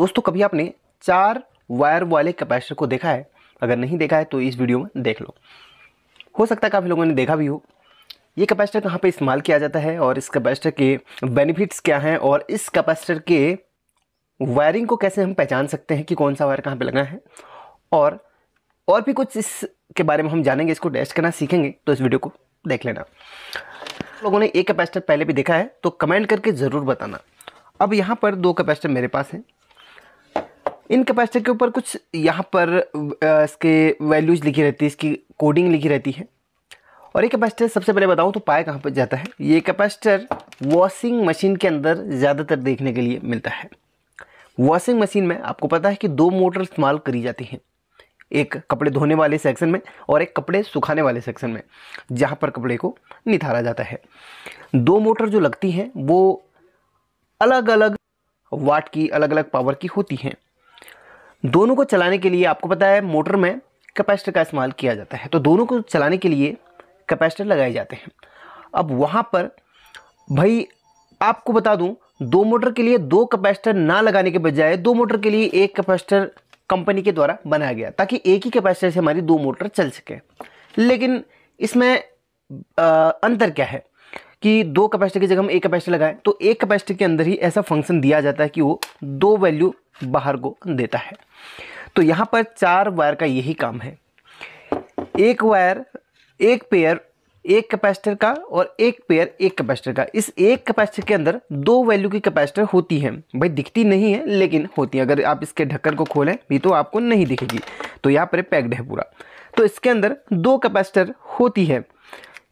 दोस्तों कभी आपने चार वायर वाले कैपेसिटर को देखा है अगर नहीं देखा है तो इस वीडियो में देख लो हो सकता है काफ़ी लोगों ने देखा भी हो ये कैपेसिटर कहाँ पे इस्तेमाल किया जाता है और इस कैपेसिटर के बेनिफिट्स क्या हैं और इस कैपेसिटर के वायरिंग को कैसे हम पहचान सकते हैं कि कौन सा वायर कहाँ पे लगा है और और भी कुछ इसके बारे में हम जानेंगे इसको टेस्ट करना सीखेंगे तो इस वीडियो को देख लेना लोगों ने एक कैपेसिटर पहले भी देखा है तो कमेंट करके ज़रूर बताना अब यहाँ पर दो कैपेसिटर मेरे पास हैं इन कैपेसिटर के ऊपर कुछ यहाँ पर इसके वैल्यूज लिखी रहती है इसकी कोडिंग लिखी रहती है और ये कैपेसिटर सबसे पहले बताऊँ तो पाया कहाँ पर जाता है ये कैपेसिटर वॉशिंग मशीन के अंदर ज़्यादातर देखने के लिए मिलता है वॉशिंग मशीन में आपको पता है कि दो मोटर इस्तेमाल करी जाती हैं एक कपड़े धोने वाले सेक्शन में और एक कपड़े सुखाने वाले सेक्शन में जहाँ पर कपड़े को निथारा जाता है दो मोटर जो लगती हैं वो अलग अलग वाट की अलग अलग पावर की होती हैं दोनों को चलाने के लिए आपको पता है मोटर में कैपेसिटर का इस्तेमाल किया जाता है तो दोनों को चलाने के लिए कैपेसिटर लगाए जाते हैं अब वहाँ पर भाई आपको बता दूँ दो मोटर के लिए दो कैपेसिटर ना लगाने के बजाय दो मोटर के लिए एक कैपेसिटर कंपनी के द्वारा बनाया गया ताकि एक ही कैपेसिटर से हमारी दो मोटर चल सके लेकिन इसमें आ, अंतर क्या है कि दो कैपेसिटी की जगह हम एक कैपेसिटी लगाएं तो एक कैपेसिटी के अंदर ही ऐसा फंक्शन दिया जाता है कि वो दो वैल्यू बाहर को देता है तो यहाँ पर चार वायर का यही काम है एक वायर एक पेयर एक कैपेसिटर का और एक पेयर एक कैपेसिटर का इस एक कैपेसिटर के अंदर दो वैल्यू की कैपेसिटर होती है भाई दिखती नहीं है लेकिन होती है अगर आप इसके ढक्कन को खोलें भी तो आपको नहीं दिखेगी तो यहाँ पर पैक्ड है पूरा तो इसके अंदर दो कैपेसिटर होती है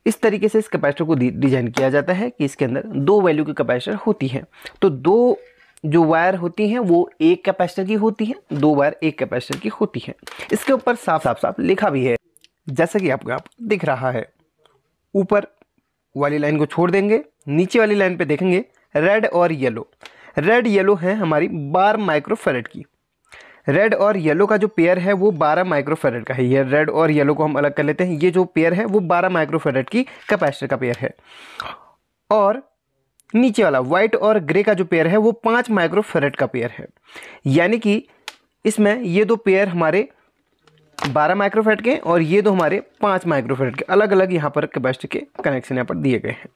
इस तरीके से इस कैपेसिटर को डिजाइन किया जाता है कि इसके अंदर दो वैल्यू की कैपेसिटर होती है तो दो जो वायर होती हैं वो एक कैपेसिटर की होती है दो वायर एक कैपेसिटर की होती है इसके ऊपर साफ साफ साफ लिखा भी है जैसा कि आपको आप दिख रहा है ऊपर वाली लाइन को छोड़ देंगे नीचे वाली लाइन पे देखेंगे रेड और येलो रेड येलो है हमारी बार माइक्रोफेरेट की रेड और येलो का जो पेयर है वो 12 माइक्रोफेरेट का है ये रेड और येलो को हम अलग कर लेते हैं ये जो पेयर है वो 12 माइक्रोफेरेट की कैपेसिटर का पेयर है और नीचे वाला वाइट और ग्रे का जो पेयर है वो पाँच माइक्रोफेरेट का पेयर है यानी कि इसमें ये दो पेयर हमारे बारह माइक्रोफेट के और ये दो हमारे पाँच माइक्रोफेरेट के अलग अलग यहाँ पर कैपेसिटी के कनेक्शन यहाँ पर दिए गए हैं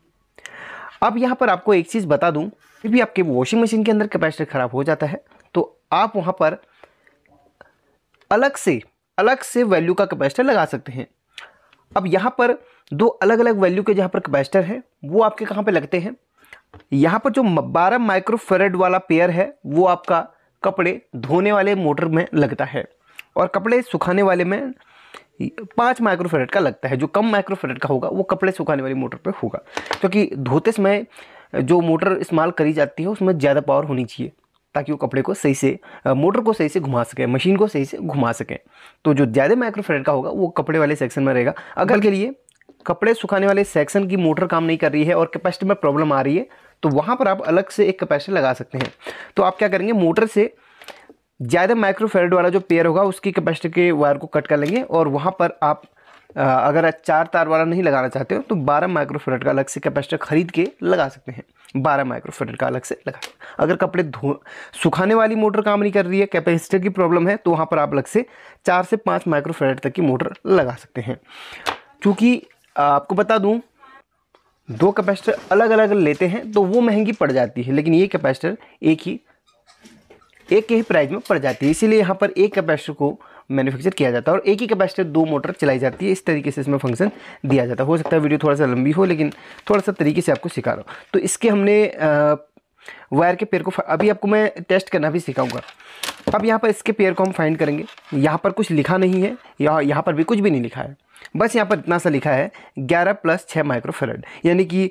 अब यहाँ पर आपको एक चीज़ बता दूँ फिर भी आपके वॉशिंग मशीन के अंदर कैपेसिटर ख़राब हो जाता है तो आप वहाँ पर अलग से अलग से वैल्यू का कैपेसिटर लगा सकते हैं अब यहाँ पर दो अलग अलग वैल्यू के जहाँ पर कैपेसिटर है वो आपके कहाँ पे लगते हैं यहाँ पर जो बारह माइक्रोफेरेड वाला पेयर है वो आपका कपड़े धोने वाले मोटर में लगता है और कपड़े सुखाने वाले में पाँच माइक्रोफेरेट का लगता है जो कम माइक्रोफेरेट का होगा वो कपड़े सुखाने वाली मोटर पे होगा क्योंकि धोते समय जो मोटर इस्तेमाल करी जाती है उसमें ज़्यादा पावर होनी चाहिए ताकि वो कपड़े को सही से मोटर को सही से घुमा सकें मशीन को सही से घुमा सकें तो जो ज़्यादा माइक्रोफेरेट का होगा वो कपड़े वाले सेक्शन में रहेगा अगर के लिए कपड़े सुखाने वाले सेक्शन की मोटर काम नहीं कर रही है और कैपेसिटी में प्रॉब्लम आ रही है तो वहाँ पर आप अलग से एक कैपेसिटी लगा सकते हैं तो आप क्या करेंगे मोटर से ज़्यादा माइक्रोफेरेड वाला जो पेयर होगा उसकी कैपेसिटी के वायर को कट कर लेंगे और वहाँ पर आप अगर चार तार वाला नहीं लगाना चाहते हो तो बारह माइक्रोफेरेट का अलग से कैपेसिटर खरीद के लगा सकते हैं बारह माइक्रोफेरेट का अलग से लगा अगर कपड़े धो सुखाने वाली मोटर काम नहीं कर रही है कैपेसिटर की प्रॉब्लम है तो वहाँ पर आप अलग से चार से पाँच माइक्रोफेरेट तक की मोटर लगा सकते हैं चूँकि आपको बता दूँ दो कैपेसिटर अलग अलग लेते हैं तो वो महंगी पड़ जाती है लेकिन ये कैपेसिटर एक ही एक के ही प्राइस में पड़ जाती है इसीलिए यहाँ पर एक कैपेसिटर को मैन्युफैक्चर किया जाता है और एक ही कैपेसिटर दो मोटर चलाई जाती है इस तरीके से इसमें फंक्शन दिया जाता है हो सकता है वीडियो थोड़ा सा लंबी हो लेकिन थोड़ा सा तरीके से आपको सिखा रहा हूँ तो इसके हमने वायर के पेयर को अभी आपको मैं टेस्ट करना भी सिखाऊंगा अब यहाँ पर इसके पेयर को हम फाइंड करेंगे यहाँ पर कुछ लिखा नहीं है या यहाँ पर भी कुछ भी नहीं लिखा है बस यहाँ पर इतना सा लिखा है 11 प्लस छः माइक्रोफेरेड यानी कि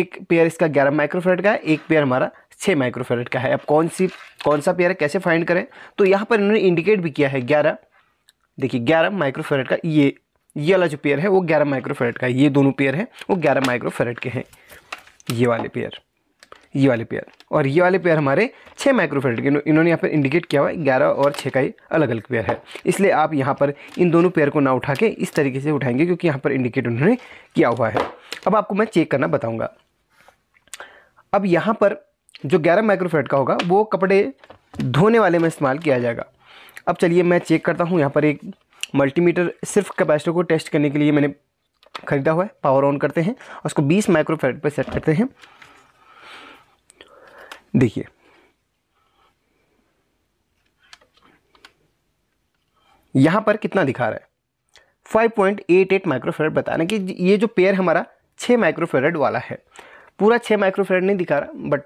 एक पेयर इसका 11 माइक्रोफेरेड का है एक पेयर हमारा छः माइक्रोफेरेट का है अब कौन सी कौन सा पेयर है कैसे फाइंड करें तो यहाँ पर इन्होंने इंडिकेट भी किया है ग्यारह देखिए ग्यारह माइक्रोफेरेट का ये ये वाला जो पेयर है वो ग्यारह माइक्रोफेरेट का है ये दोनों पेयर हैं वो ग्यारह माइक्रोफेरेट के हैं ये वाले पेयर ये वाले पेयर और ये वाले पेयर हमारे छः माइक्रोफेरेट के इन्होंने यहाँ पर इंडिकेट किया हुआ है ग्यारह और छः का ही अलग अलग पेयर है इसलिए आप यहाँ पर इन दोनों पेयर को ना उठा के इस तरीके से उठाएंगे क्योंकि यहाँ पर इंडिकेट उन्होंने किया हुआ है अब आपको मैं चेक करना बताऊँगा अब यहाँ पर जो ग्यारह माइक्रोफेट का होगा वो कपड़े धोने वाले में इस्तेमाल किया जाएगा अब चलिए मैं चेक करता हूँ यहाँ पर एक मल्टीमीटर सिर्फ कैपेसिटर को टेस्ट करने के लिए मैंने ख़रीदा हुआ है पावर ऑन करते हैं और उसको 20 माइक्रोफेट पर सेट करते हैं देखिए यहाँ पर कितना दिखा रहा है 5.88 एट एट माइक्रोफेरेट हैं कि ये जो पेयर हमारा 6 माइक्रोफेरेड वाला है पूरा छः माइक्रोफेरेड नहीं दिखा रहा बट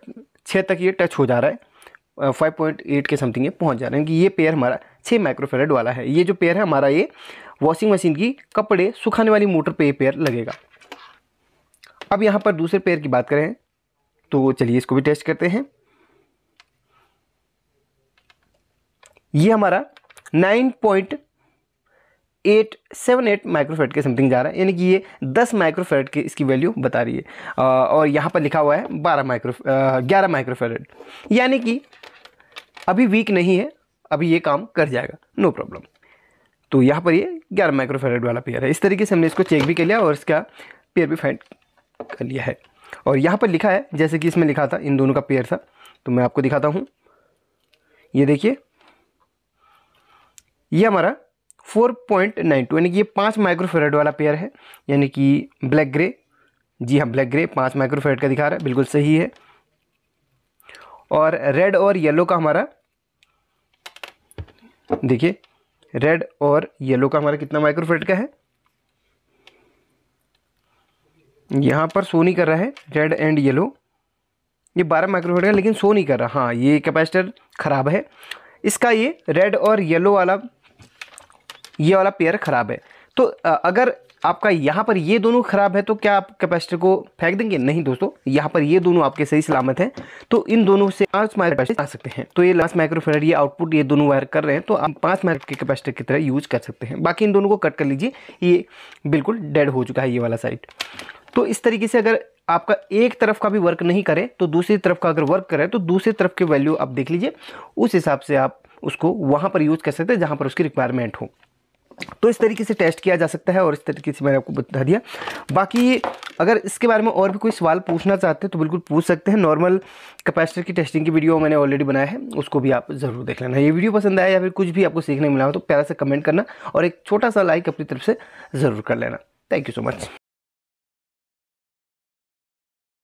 छः तक ये टच हो जा रहा है फाइव पॉइंट एट के समथिंग ये पहुंच जा रहे हैं कि ये पेयर हमारा छः माइक्रोफेरेड वाला है ये जो पेयर है हमारा ये वॉशिंग मशीन की कपड़े सुखाने वाली मोटर पे ये पेयर लगेगा अब यहाँ पर दूसरे पेयर की बात करें तो चलिए इसको भी टेस्ट करते हैं ये हमारा nine point eight seven eight microfarad के समथिंग जा रहा है यानी कि ये दस माइक्रोफेट की इसकी वैल्यू बता रही है और यहाँ पर लिखा हुआ है बारह माइक्रो ग्यारह माइक्रोफेरेड यानी कि अभी वीक नहीं है अभी ये काम कर जाएगा नो प्रॉब्लम तो यहाँ पर ये ग्यारह माइक्रोफेरेड वाला पेयर है इस तरीके से हमने इसको चेक भी कर लिया और इसका पेयर भी फाइंड कर लिया है और यहाँ पर लिखा है जैसे कि इसमें लिखा था इन दोनों का पेयर था तो मैं आपको दिखाता हूँ ये देखिए ये हमारा फोर पॉइंट नाइन टू यानी कि ये पाँच माइक्रोफेरेड वाला पेयर है यानी कि ब्लैक ग्रे जी हाँ ब्लैक ग्रे पाँच माइक्रोफेरेट का दिखा रहा है बिल्कुल सही है और रेड और येलो का हमारा देखिए रेड और येलो का हमारा कितना माइक्रोफेरेट का है यहाँ पर शो नहीं कर रहा है रेड एंड येलो ये बारह माइक्रोफेरेट का लेकिन शो नहीं कर रहा हाँ ये कैपेसिटर ख़राब है इसका ये रेड और येलो वाला ये वाला पेयर ख़राब है तो अगर आपका यहाँ पर ये दोनों ख़राब है तो क्या आप कैपेसिटर को फेंक देंगे नहीं दोस्तों यहाँ पर ये दोनों आपके सही सलामत हैं तो इन दोनों से पाँच माइक्रोफेरेड आ सकते हैं तो ये लास्ट माइक्रोफेरेड ये आउटपुट ये दोनों वायर कर रहे हैं तो आप पाँच माइक्रो के कैपेसिटर की तरह यूज कर सकते हैं बाकी इन दोनों को कट कर लीजिए ये बिल्कुल डेड हो चुका है ये वाला साइड तो इस तरीके से अगर आपका एक तरफ का भी वर्क नहीं करे तो दूसरी तरफ का अगर वर्क करे तो दूसरी तरफ की वैल्यू आप देख लीजिए उस हिसाब से आप उसको वहाँ पर यूज़ कर सकते हैं जहाँ पर उसकी रिक्वायरमेंट हो तो इस तरीके से टेस्ट किया जा सकता है और इस तरीके से मैंने आपको बता दिया बाकी अगर इसके बारे में और भी कोई सवाल पूछना चाहते हैं तो बिल्कुल पूछ सकते हैं नॉर्मल कैपेसिटर की टेस्टिंग की वीडियो मैंने ऑलरेडी बनाया है उसको भी आप ज़रूर देख लेना ये वीडियो पसंद आया या फिर कुछ भी आपको सीखने मिला हो तो प्यारा से कमेंट करना और एक छोटा सा लाइक अपनी तरफ से ज़रूर कर लेना थैंक यू सो मच